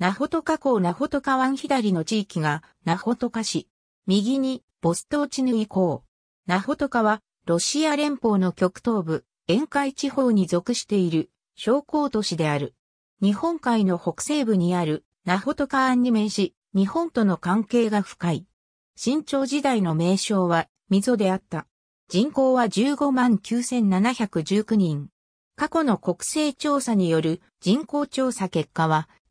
ナホトカ港ナホトカ湾左の地域がナホトカ市。右にボストーチヌイ港。ナホトカはロシア連邦の極東部、沿海地方に属している小港都市である。日本海の北西部にあるナホトカ湾に面し、日本との関係が深い。新朝時代の名称は溝であった。人口は15万9719人。過去の国勢調査による人口調査結果は159,719,148、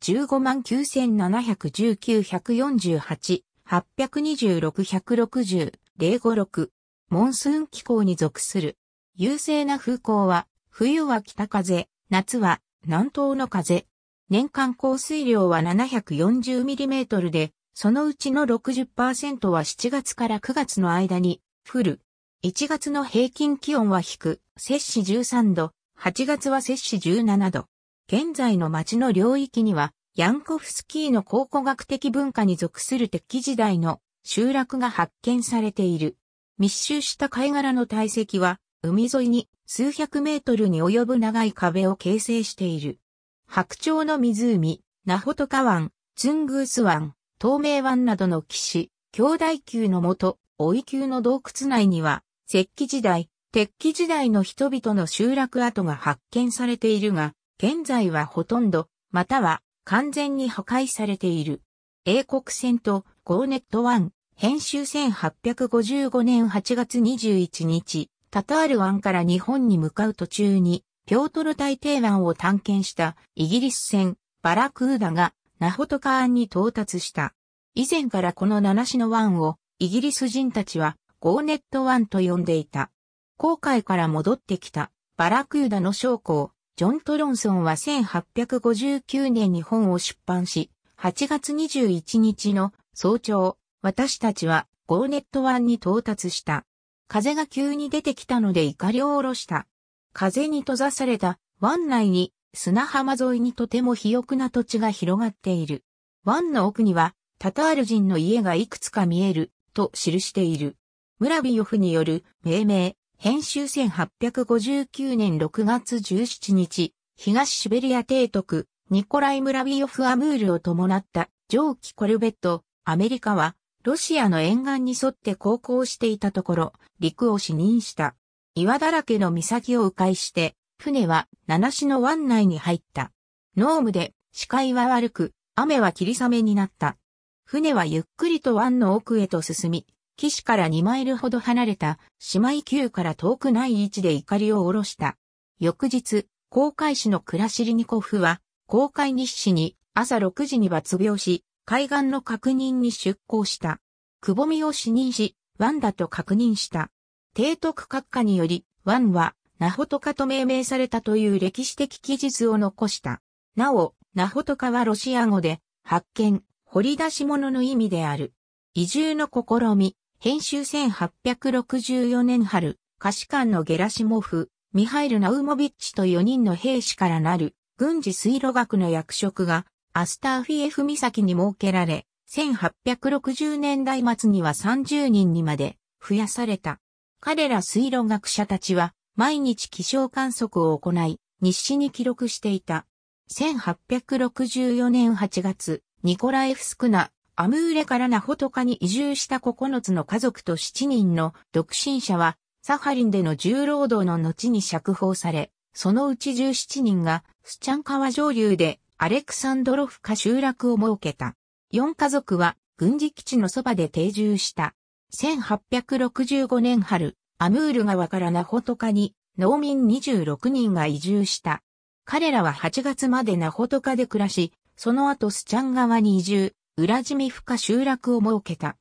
826,160、056。モンスーン気候に属する。優勢な風向は、冬は北風、夏は南東の風。年間降水量は 740mm で、そのうちの60%は7月から9月の間に降る。1月の平均気温は低摂氏13度、8月は摂氏17度。現在の町の領域には、ヤンコフスキーの考古学的文化に属する敵時代の集落が発見されている。密集した貝殻の体積は、海沿いに数百メートルに及ぶ長い壁を形成している。白鳥の湖、ナホトカ湾、ツングース湾、透明湾などの岸、兄弟級のもと、老い級の洞窟内には、石器時代、鉄器時代の人々の集落跡が発見されているが、現在はほとんど、または完全に破壊されている。英国船とゴーネット1、編集1855年8月21日、タタール湾から日本に向かう途中に、ピョートル大帝湾を探検したイギリス船バラクーダがナホトカーンに到達した。以前からこの七種の湾をイギリス人たちはゴーネット湾と呼んでいた。航海から戻ってきたバラクーダの将校ジョン・トロンソンは1859年に本を出版し、8月21日の早朝、私たちはゴーネット湾に到達した。風が急に出てきたので怒りを下ろした。風に閉ざされた湾内に砂浜沿いにとても肥沃な土地が広がっている。湾の奥にはタタール人の家がいくつか見えると記している。ムラビヨフによる命名、編集1859年6月17日、東シベリア提督、ニコライ・ムラビオフ・アムールを伴った蒸気コルベット、アメリカは、ロシアの沿岸に沿って航行していたところ、陸を視認した。岩だらけの岬を迂回して、船は七市の湾内に入った。濃霧で視界は悪く、雨は霧雨になった。船はゆっくりと湾の奥へと進み、岸から2マイルほど離れた姉妹級から遠くない位置で怒りを下ろした。翌日、航海士のクラシリニコフは、航海日誌に朝6時に抜病し、海岸の確認に出港した。くぼみを死認し、ワンだと確認した。提督閣下により、ワンは、ナホトカと命名されたという歴史的記述を残した。なお、ナホトカはロシア語で、発見、掘り出し物の意味である。移住の試み、編集1864年春、歌詞官のゲラシモフ、ミハイル・ナウモビッチと4人の兵士からなる軍事水路学の役職がアスターフィエフ岬に設けられ、1860年代末には30人にまで増やされた。彼ら水路学者たちは毎日気象観測を行い、日誌に記録していた。1864年8月、ニコライフスクナ、アムーレからナホトカに移住した9つの家族と7人の独身者は、サハリンでの重労働の後に釈放され、そのうち17人がスチャン川上流でアレクサンドロフカ集落を設けた。4家族は軍事基地のそばで定住した。1865年春、アムール川からナホトカに農民26人が移住した。彼らは8月までナホトカで暮らし、その後スチャン川に移住、ウラジミフカ集落を設けた。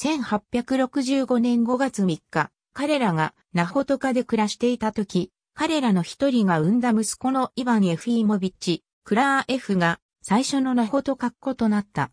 1865年5月3日、彼らがナホトカで暮らしていた時、彼らの一人が産んだ息子のイヴァン・エフィーモビッチ、クラー・エフが最初のナホトカっ子となった。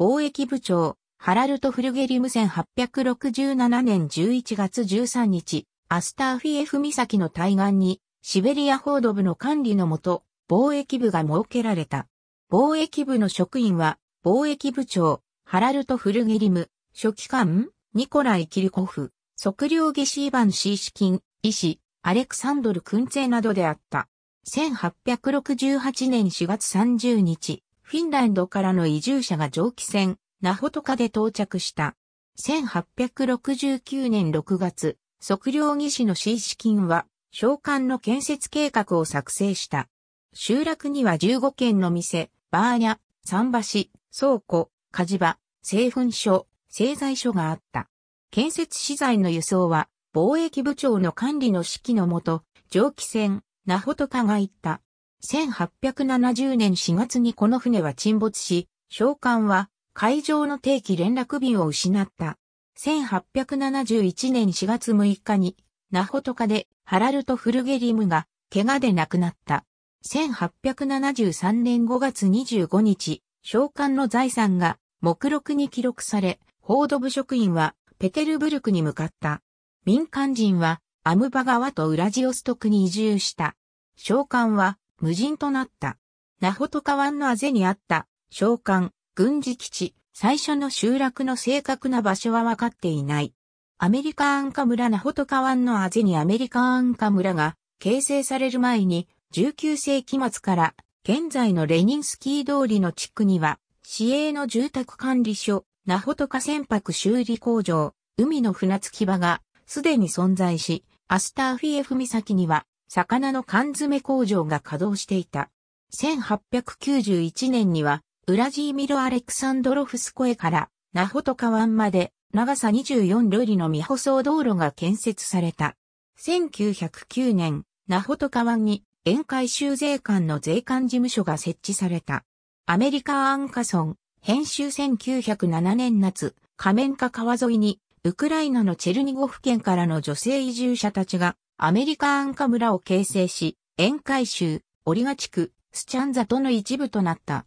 貿易部長、ハラルト・フルゲリム1867年11月13日、アスターフィエフ岬の対岸に、シベリア報道部の管理のもと、貿易部が設けられた。貿易部の職員は、貿易部長、ハラルト・フルゲリム、書記官、ニコライ・キリコフ、測量技師イヴァン・シーシキン、医師、アレクサンドル・クンツェなどであった。1868年4月30日、フィンランドからの移住者が蒸気船、ナホトカで到着した。1869年6月、測量技師のシーシキンは、商館の建設計画を作成した。集落には15軒の店、バーニャ、桟橋、倉庫、火事場、製粉所、製材所があった。建設資材の輸送は、貿易部長の管理の指揮のもと、蒸気船、ナホトカが行った。1870年4月にこの船は沈没し、商館は海上の定期連絡便を失った。1871年4月6日に、ナホトカでハラルト・フルゲリムが怪我で亡くなった。1873年5月25日、召喚の財産が目録に記録され、報道部職員はペテルブルクに向かった。民間人はアムバ川とウラジオストクに移住した。召喚は無人となった。ナホトカ湾のあぜにあった召喚、軍事基地、最初の集落の正確な場所は分かっていない。アメリカアンカ村ナホトカ湾のあぜにアメリカアンカ村が形成される前に19世紀末から現在のレニンスキー通りの地区には、市営の住宅管理所、ナホトカ船舶修理工場、海の船着き場がすでに存在し、アスターフィエフ岬には、魚の缶詰工場が稼働していた。1891年には、ウラジーミロ・アレクサンドロフスコエからナホトカ湾まで長さ24ルリの未舗装道路が建設された。1909年、ナホトカ湾に沿海州税関の税関事務所が設置された。アメリカアンカソン、編集1907年夏、仮面化川沿いに、ウクライナのチェルニゴフ県からの女性移住者たちが、アメリカアンカ村を形成し、沿海州、オリガ地区、スチャンザとの一部となった。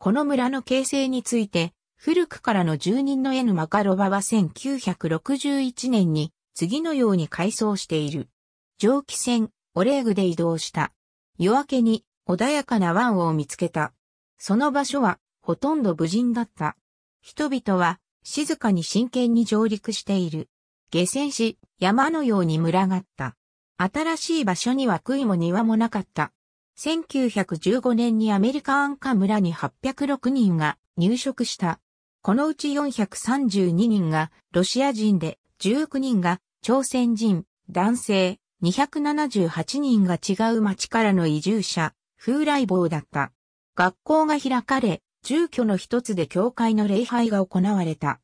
この村の形成について、古くからの住人のエヌ・マカロバは1961年に、次のように改装している。蒸気船、オレーグで移動した。夜明けに穏やかな湾を見つけた。その場所はほとんど無人だった。人々は静かに真剣に上陸している。下船し、山のように群がった。新しい場所には杭も庭もなかった。1915年にアメリカ安価村に806人が入植した。このうち432人がロシア人で19人が朝鮮人、男性、278人が違う町からの移住者、風来坊だった。学校が開かれ、住居の一つで教会の礼拝が行われた。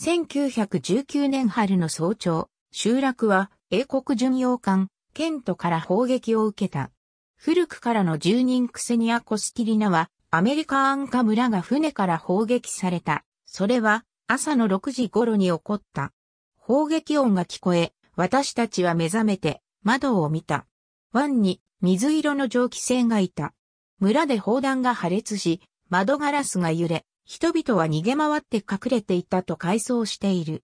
1919年春の早朝、集落は英国巡洋艦、ケントから砲撃を受けた。古くからの住人クセニア・コスティリナは、アメリカアンカ村が船から砲撃された。それは、朝の6時頃に起こった。砲撃音が聞こえ、私たちは目覚めて、窓を見た。湾に水色の蒸気船がいた。村で砲弾が破裂し、窓ガラスが揺れ、人々は逃げ回って隠れていたと回想している。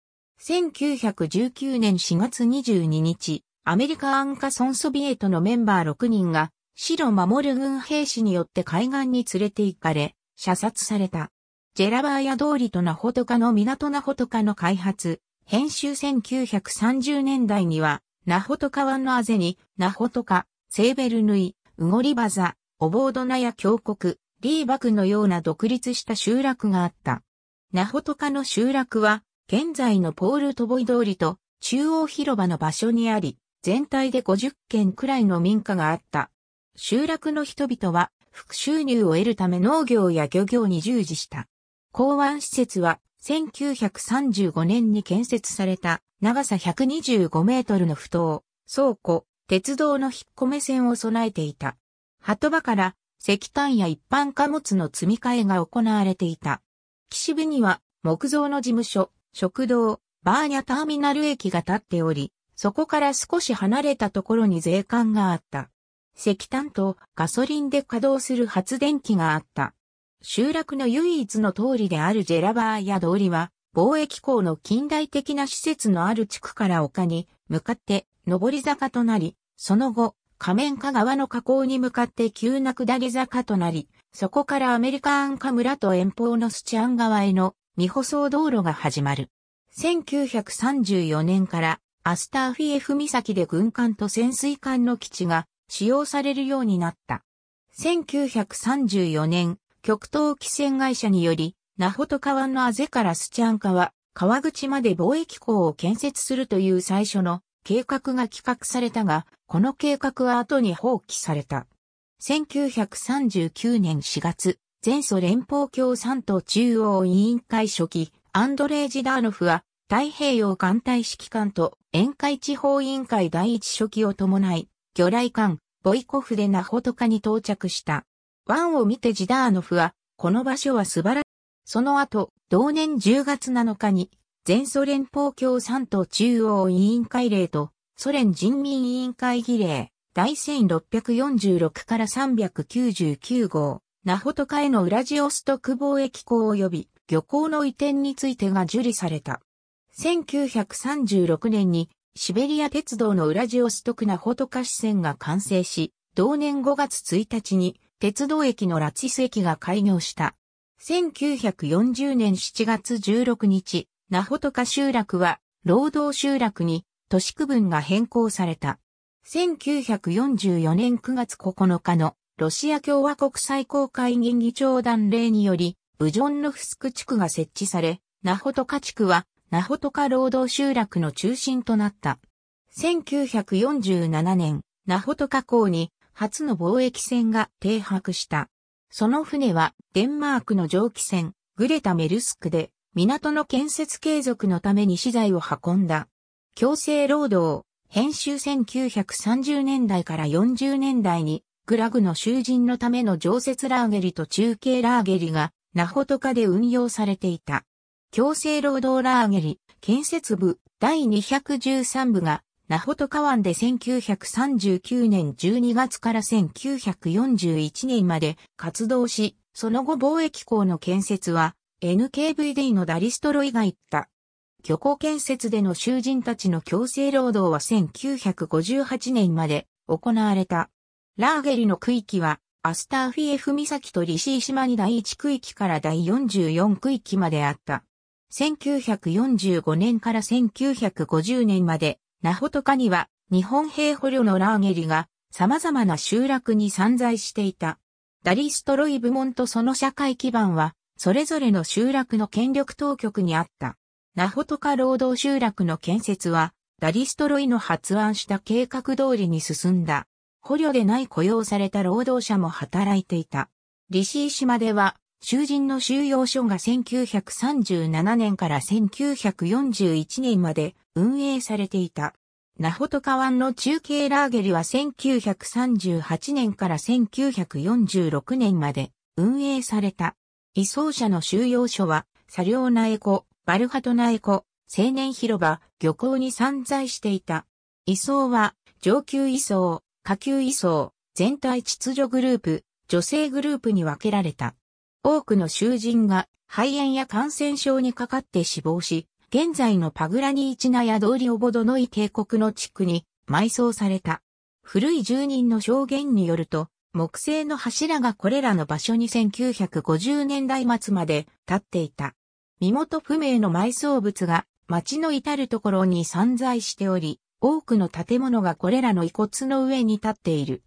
1919年4月22日、アメリカアンカソンソビエトのメンバー6人が、白守る軍兵士によって海岸に連れて行かれ、射殺された。ジェラバーヤ通りとナホトカの港ナホトカの開発、編集1930年代には、ナホトカ湾のあぜに、ナホトカ、セーベルヌイ、ウゴリバザ、オボードナや峡谷、リーバクのような独立した集落があった。ナホトカの集落は、現在のポールトボイ通りと中央広場の場所にあり、全体で50軒くらいの民家があった。集落の人々は、副収入を得るため農業や漁業に従事した。港湾施設は1935年に建設された長さ125メートルの不頭、倉庫、鉄道の引っ込め線を備えていた。鳩場から石炭や一般貨物の積み替えが行われていた。岸部には木造の事務所、食堂、バーニャターミナル駅が建っており、そこから少し離れたところに税関があった。石炭とガソリンで稼働する発電機があった。集落の唯一の通りであるジェラバーや通りは、貿易港の近代的な施設のある地区から丘に向かって上り坂となり、その後、仮面下側の河口に向かって急な下り坂となり、そこからアメリカアンカ村と遠方のスチアン川への未舗装道路が始まる。1934年からアスターフィエフ岬で軍艦と潜水艦の基地が使用されるようになった。1934年、極東汽船会社により、ナホト川のあぜからスチャン川、川口まで貿易港を建設するという最初の計画が企画されたが、この計画は後に放棄された。1939年4月、前ソ連邦共産党中央委員会初期、アンドレイ・ジダーノフは、太平洋艦隊指揮官と沿海地方委員会第一初期を伴い、魚雷艦、ボイコフでナホトカに到着した。ンを見てジダーノフは、この場所は素晴らしい。その後、同年10月7日に、前ソ連邦共産党中央委員会令と、ソ連人民委員会議令、第1646から399号、ナホトカへのウラジオストク貿易港及び漁港の移転についてが受理された。1936年にシベリア鉄道のウラジオストクナホトカ支線が完成し、同年5月1日に鉄道駅のラチス駅が開業した。1940年7月16日、ナホトカ集落は、労働集落に、都市区分が変更された。1944年9月9日の、ロシア共和国最高会議議長団令により、ブジョンノフスク地区が設置され、ナホトカ地区は、ナホトカ労働集落の中心となった。1947年、ナホトカ港に初の貿易船が停泊した。その船はデンマークの蒸気船、グレタ・メルスクで、港の建設継続のために資材を運んだ。強制労働、編集1930年代から40年代に、グラグの囚人のための常設ラーゲリと中継ラーゲリが、ナホトカで運用されていた。強制労働ラーゲリ、建設部第213部がナホトカ湾で1939年12月から1941年まで活動し、その後貿易港の建設は NKVD のダリストロイが言った。漁港建設での囚人たちの強制労働は1958年まで行われた。ラーゲリの区域はアスターフィエフ岬とリシー島に第1区域から第44区域まであった。1945年から1950年までナホトカには日本兵捕虜のラーゲリが様々な集落に散在していた。ダリストロイ部門とその社会基盤は、それぞれの集落の権力当局にあった。ナホトカ労働集落の建設は、ダリストロイの発案した計画通りに進んだ。捕虜でない雇用された労働者も働いていた。リシー島では囚人の収容所が1937年から1941年まで運営されていた。ナホトカ湾の中継ラーゲリは1938年から1946年まで運営された。移送者の収容所は、サリョーナエコ、バルハトナエコ、青年広場、漁港に散在していた。移送は、上級移送、下級移送、全体秩序グループ、女性グループに分けられた。多くの囚人が肺炎や感染症にかかって死亡し、現在のパグラニーチナやドーリオボドノイ渓谷の地区に埋葬された。古い住人の証言によると、木製の柱がこれらの場所に1950年代末まで建っていた。身元不明の埋葬物が町の至るところに散在しており、多くの建物がこれらの遺骨の上に建っている。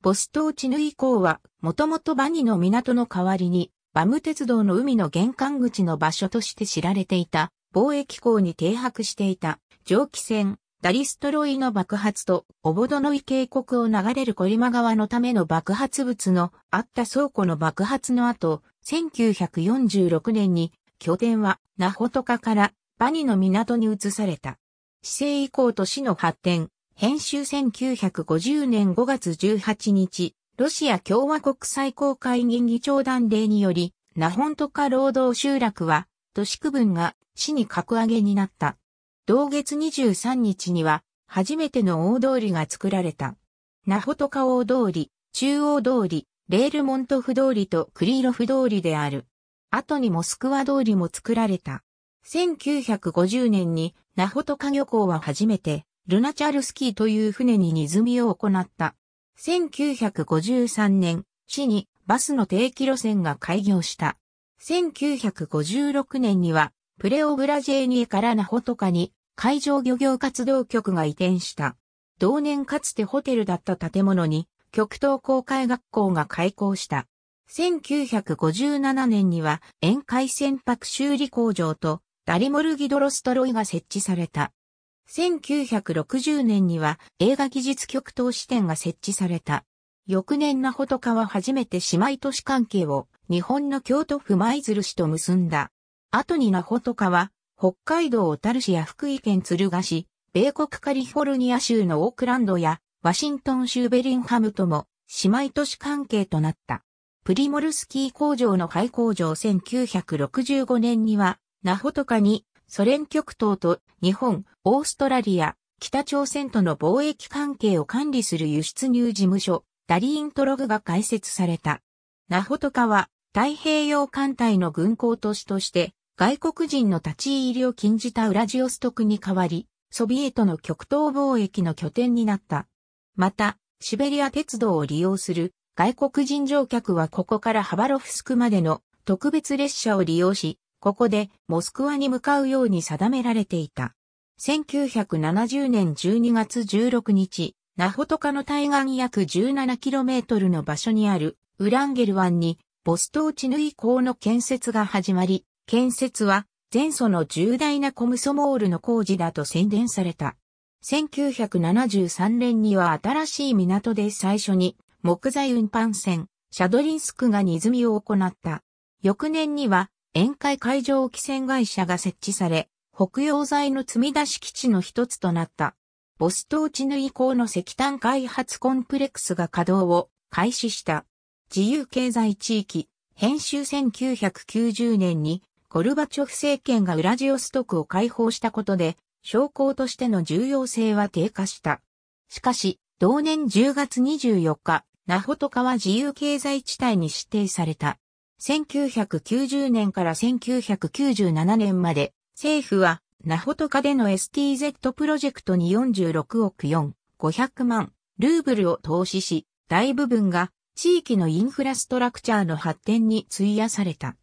ボストーチヌ以降は、もともとバニの港の代わりに、バム鉄道の海の玄関口の場所として知られていた、貿易港に停泊していた、蒸気船、ダリストロイの爆発と、オボドノイ渓谷を流れるコリマ川のための爆発物のあった倉庫の爆発の後、1946年に拠点はナホトカからバニの港に移された。市政以降と市の発展、編集1950年5月18日、ロシア共和国最高会議議長団令により、ナホントカ労働集落は、都市区分が市に格上げになった。同月23日には、初めての大通りが作られた。ナホトカ大通り、中央通り、レールモントフ通りとクリーロフ通りである。後にモスクワ通りも作られた。1950年にナホトカ漁港は初めて、ルナチャルスキーという船に荷積みを行った。1953年、市にバスの定期路線が開業した。1956年には、プレオブラジェーニエからナホトカに海上漁業活動局が移転した。同年かつてホテルだった建物に極東公開学校が開校した。1957年には沿海船舶修理工場とダリモルギドロストロイが設置された。1960年には映画技術局投資店が設置された。翌年なほとかは初めて姉妹都市関係を日本の京都府舞鶴市と結んだ。後になほとかは北海道小樽市や福井県敦賀市、米国カリフォルニア州のオークランドやワシントン州ベリンハムとも姉妹都市関係となった。プリモルスキー工場の廃工場1965年には、ナホトカにソ連極東と日本、オーストラリア、北朝鮮との貿易関係を管理する輸出入事務所、ダリーントログが開設された。ナホトカは太平洋艦隊の軍港都市として外国人の立ち入りを禁じたウラジオストクに代わり、ソビエトの極東貿易の拠点になった。また、シベリア鉄道を利用する外国人乗客はここからハバロフスクまでの特別列車を利用し、ここでモスクワに向かうように定められていた。1970年12月16日、ナホトカの対岸約 17km の場所にあるウランゲル湾にボストーチヌイ港の建設が始まり、建設は前祖の重大なコムソモールの工事だと宣伝された。1973年には新しい港で最初に木材運搬船シャドリンスクが荷積みを行った。翌年には宴会会場汽船会社が設置され、北洋材の積み出し基地の一つとなった。ボストーチヌ以降の石炭開発コンプレックスが稼働を開始した。自由経済地域、編集1990年にゴルバチョフ政権がウラジオストクを解放したことで、将校としての重要性は低下した。しかし、同年10月24日、ナホトカは自由経済地帯に指定された。1990年から1997年まで、政府は、ナホトカでの STZ プロジェクトに46億4、500万、ルーブルを投資し、大部分が地域のインフラストラクチャーの発展に費やされた。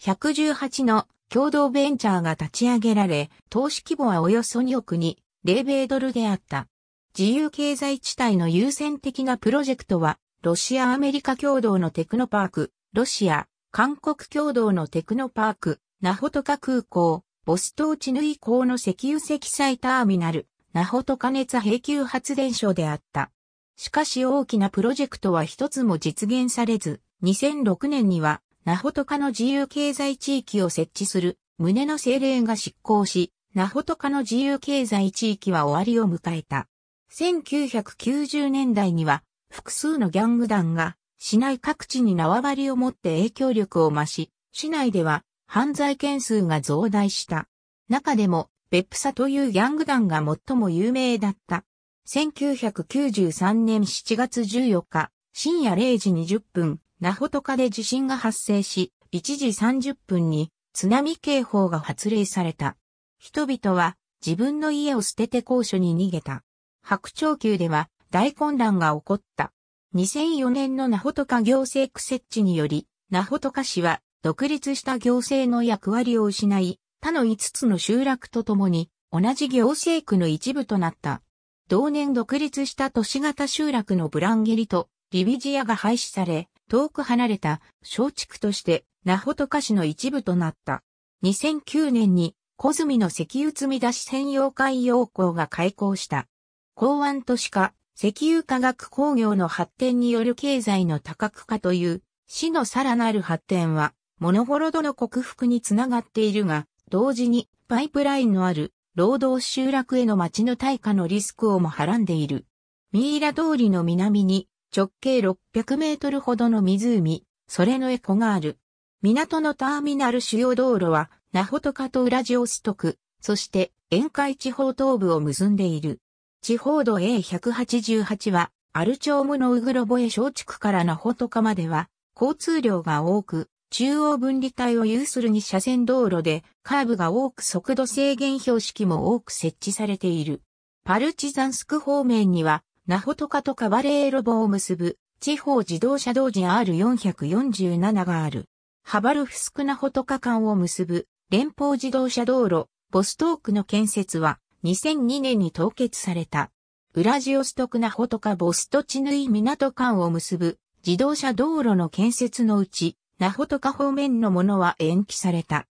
118の共同ベンチャーが立ち上げられ、投資規模はおよそ2億に、0米ドルであった。自由経済地帯の優先的なプロジェクトは、ロシア・アメリカ共同のテクノパーク、ロシア、韓国共同のテクノパーク、ナホトカ空港、ボストーチヌイ港の石油積載ターミナル、ナホトカ熱平久発電所であった。しかし大きなプロジェクトは一つも実現されず、2006年には、ナホトカの自由経済地域を設置する、旨の政令が執行し、ナホトカの自由経済地域は終わりを迎えた。1990年代には、複数のギャング団が市内各地に縄張りを持って影響力を増し、市内では犯罪件数が増大した。中でも、ベップサというギャング団が最も有名だった。1993年7月14日、深夜0時20分、ナホトカで地震が発生し、1時30分に津波警報が発令された。人々は自分の家を捨てて高所に逃げた。白鳥級では大混乱が起こった。2004年のナホトカ行政区設置により、ナホトカ市は独立した行政の役割を失い、他の5つの集落とともに同じ行政区の一部となった。同年独立した都市型集落のブランゲリとリビジアが廃止され、遠く離れた小地区としてナホトカ市の一部となった。2009年に小住の石油積み出し専用海洋港が開港した。港湾都市化、石油化学工業の発展による経済の多角化という、市のさらなる発展は、モノホロドの克服につながっているが、同時にパイプラインのある労働集落への町の対価のリスクをもはらんでいる。ミイラ通りの南に直径600メートルほどの湖、それのエコがある。港のターミナル主要道路は、ナホトカとウラジオストク、そして沿海地方東部を結んでいる。地方道 A188 は、アルチョームのウグロボエ小地区からナホトカまでは、交通量が多く、中央分離帯を有する2車線道路で、カーブが多く速度制限標識も多く設置されている。パルチザンスク方面には、ナホトカとカバレーロボを結ぶ、地方自動車道時 R447 がある。ハバルフスクナホトカ間を結ぶ、連邦自動車道路、ボストークの建設は、2002年に凍結された。ウラジオストクナホトカボストチヌイ港間を結ぶ自動車道路の建設のうち、ナホトカ方面のものは延期された。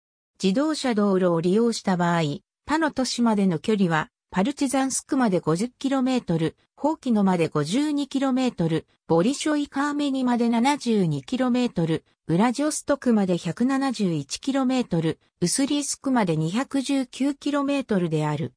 自動車道路を利用した場合、他の都市までの距離は、パルチザンスクまで 50km、ホーキノまで 52km、ボリショイカーメニまで 72km、ウラジオストクまで 171km、ウスリースクまで 219km である。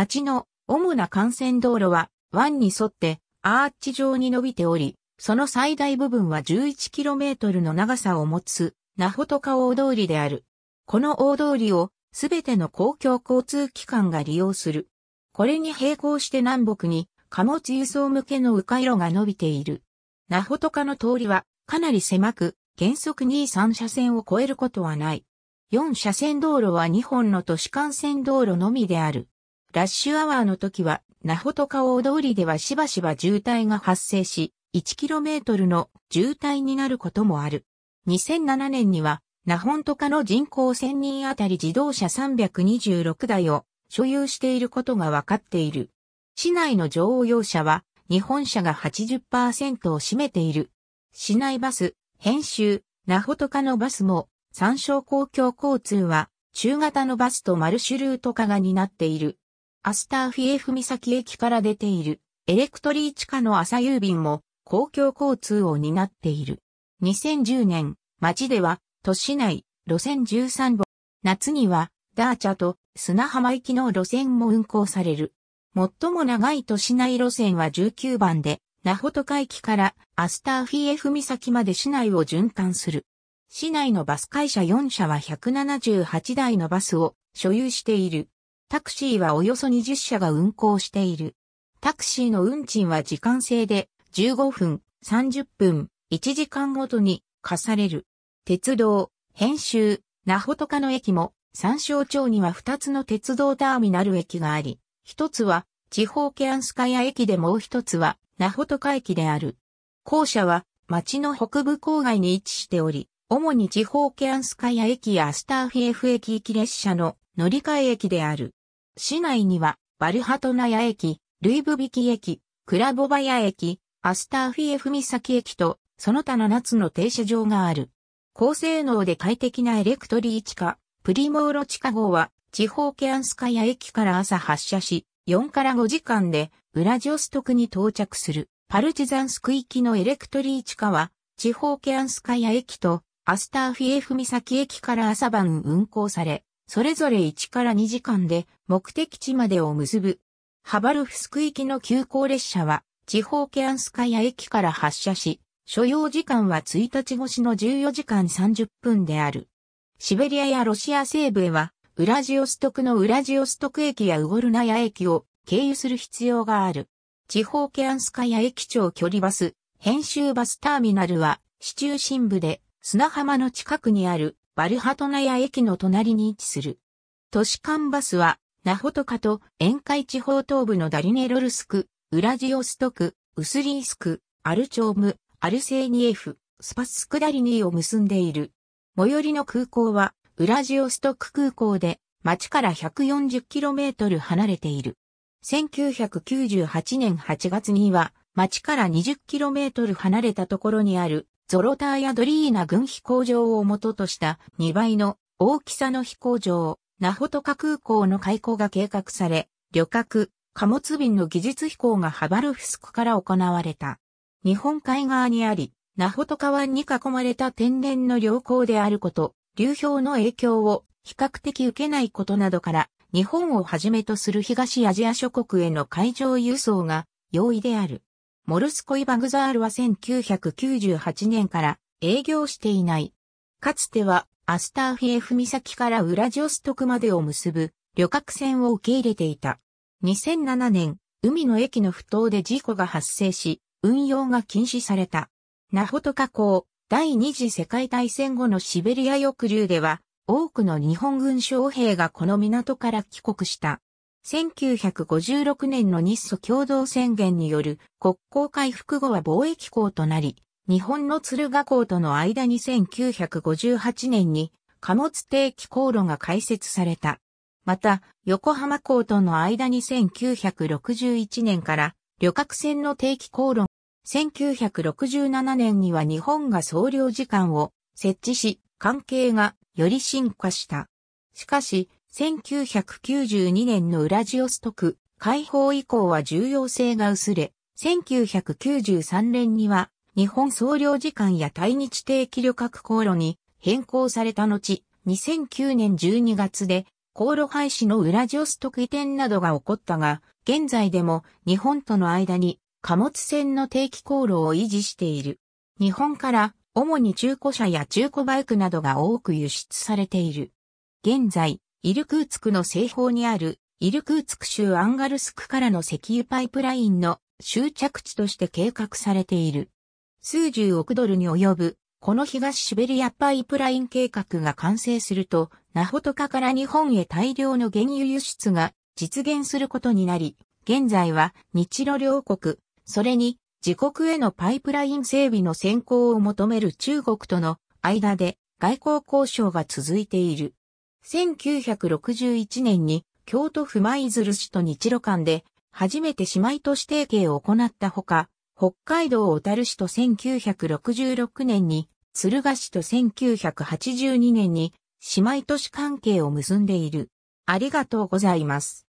町の主な幹線道路は湾に沿ってアーチ状に伸びており、その最大部分は 11km の長さを持つ、ナホトカ大通りである。この大通りをすべての公共交通機関が利用する。これに並行して南北に貨物輸送向けの迂回路が伸びている。ナホトカの通りはかなり狭く、原則23車線を超えることはない。4車線道路は2本の都市幹線道路のみである。ラッシュアワーの時は、ナホトカ大通りではしばしば渋滞が発生し、1km の渋滞になることもある。2007年には、ホントカの人口1000人あたり自動車326台を所有していることが分かっている。市内の乗用車は日本車が80%を占めている。市内バス、編集、ナホトカのバスも、参照公共交通は中型のバスとマルシュルート化が担っている。アスターフィエフ岬駅から出ている、エレクトリー地下の朝郵便も公共交通を担っている。2010年、町では都市内路線13本、夏にはダーチャと砂浜行きの路線も運行される。最も長い都市内路線は19番で、ナホトカ駅からアスターフィエフ岬まで市内を循環する。市内のバス会社4社は178台のバスを所有している。タクシーはおよそ20社が運行している。タクシーの運賃は時間制で15分、30分、1時間ごとに課される。鉄道、編集、ナホトカの駅も、三省町には2つの鉄道ターミナル駅があり、1つは地方ケアンスカヤ駅でもう1つはナホトカ駅である。校舎は町の北部郊外に位置しており、主に地方ケアンスカヤ駅やアスターフィエフ駅行き列車の乗り換え駅である。市内には、バルハトナヤ駅、ルイブビキ駅、クラボバヤ駅、アスターフィエフ岬駅と、その他7つの停車場がある。高性能で快適なエレクトリー地下、プリモーロ地下号は、地方ケアンスカヤ駅から朝発車し、4から5時間で、ウラジオストクに到着する。パルチザンスク行きのエレクトリー地下は、地方ケアンスカヤ駅と、アスターフィエフ岬駅から朝晩運行され、それぞれ1から2時間で目的地までを結ぶ。ハバルフスク行きの急行列車は、地方ケアンスカヤ駅から発車し、所要時間は1日越しの14時間30分である。シベリアやロシア西部へは、ウラジオストクのウラジオストク駅やウゴルナヤ駅を経由する必要がある。地方ケアンスカヤ駅長距離バス、編集バスターミナルは、市中心部で砂浜の近くにあるバルハトナヤ駅の隣に位置する。都市間バスは、ナホトカと沿海地方東部のダリネロルスク、ウラジオストク、ウスリースク、アルチョーム、アルセーニエフ、スパスクダリニーを結んでいる。最寄りの空港は、ウラジオストク空港で、町から 140km 離れている。1998年8月には、町から 20km 離れたところにあるゾロターやドリーナ軍飛行場を元とした2倍の大きさの飛行場、ナホトカ空港の開港が計画され、旅客、貨物便の技術飛行がハバルフスクから行われた。日本海側にあり、ナホトカ湾に囲まれた天然の良好であること、流氷の影響を比較的受けないことなどから、日本をはじめとする東アジア諸国への海上輸送が容易である。モルスコイバグザールは1998年から営業していない。かつてはアスターフィエフ岬からウラジオストクまでを結ぶ旅客船を受け入れていた。2007年、海の駅の不当で事故が発生し、運用が禁止された。ナホトカ港、第二次世界大戦後のシベリア抑留では、多くの日本軍将兵がこの港から帰国した。1956年の日ソ共同宣言による国交回復後は貿易港となり、日本の鶴ヶ港との間に1958年に貨物定期航路が開設された。また、横浜港との間に1961年から旅客船の定期航路、1967年には日本が総領事館を設置し、関係がより深化した。しかし、1992年のウラジオストク解放以降は重要性が薄れ、1993年には日本総領事館や対日定期旅客航路に変更された後、2009年12月で航路廃止のウラジオストク移転などが起こったが、現在でも日本との間に貨物船の定期航路を維持している。日本から主に中古車や中古バイクなどが多く輸出されている。現在、イルクーツクの西方にある、イルクーツク州アンガルスクからの石油パイプラインの終着地として計画されている。数十億ドルに及ぶ、この東シベリアパイプライン計画が完成すると、ナホトカから日本へ大量の原油輸出が実現することになり、現在は日露両国、それに自国へのパイプライン整備の先行を求める中国との間で外交交渉が続いている。1961年に京都府舞鶴市と日露間で初めて姉妹都市提携を行ったほか、北海道小樽市と1966年に、鶴ヶ市と1982年に姉妹都市関係を結んでいる。ありがとうございます。